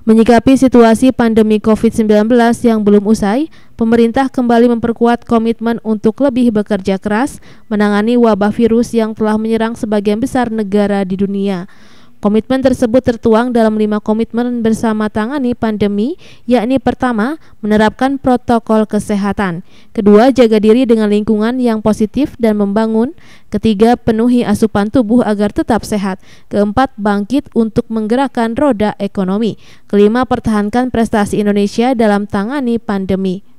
Menyikapi situasi pandemi COVID-19 yang belum usai, pemerintah kembali memperkuat komitmen untuk lebih bekerja keras menangani wabah virus yang telah menyerang sebagian besar negara di dunia. Komitmen tersebut tertuang dalam lima komitmen bersama tangani pandemi, yakni pertama, menerapkan protokol kesehatan, kedua, jaga diri dengan lingkungan yang positif dan membangun, ketiga, penuhi asupan tubuh agar tetap sehat, keempat, bangkit untuk menggerakkan roda ekonomi, kelima, pertahankan prestasi Indonesia dalam tangani pandemi.